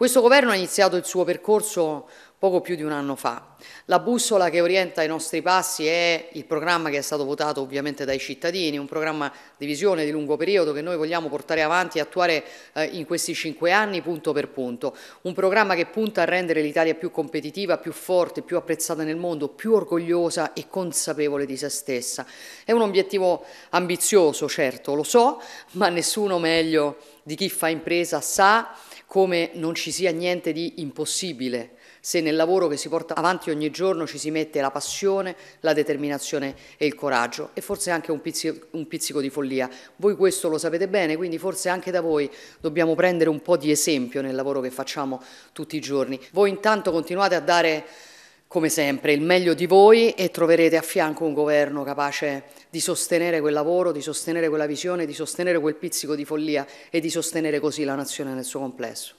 Questo governo ha iniziato il suo percorso poco più di un anno fa. La bussola che orienta i nostri passi è il programma che è stato votato ovviamente dai cittadini, un programma di visione di lungo periodo che noi vogliamo portare avanti e attuare eh, in questi cinque anni punto per punto, un programma che punta a rendere l'Italia più competitiva, più forte, più apprezzata nel mondo, più orgogliosa e consapevole di se stessa. È un obiettivo ambizioso, certo, lo so, ma nessuno meglio di chi fa impresa sa come non ci sia niente di impossibile se ne nel lavoro che si porta avanti ogni giorno ci si mette la passione, la determinazione e il coraggio e forse anche un pizzico, un pizzico di follia. Voi questo lo sapete bene, quindi forse anche da voi dobbiamo prendere un po' di esempio nel lavoro che facciamo tutti i giorni. Voi intanto continuate a dare come sempre, il meglio di voi e troverete a fianco un governo capace di sostenere quel lavoro, di sostenere quella visione, di sostenere quel pizzico di follia e di sostenere così la nazione nel suo complesso.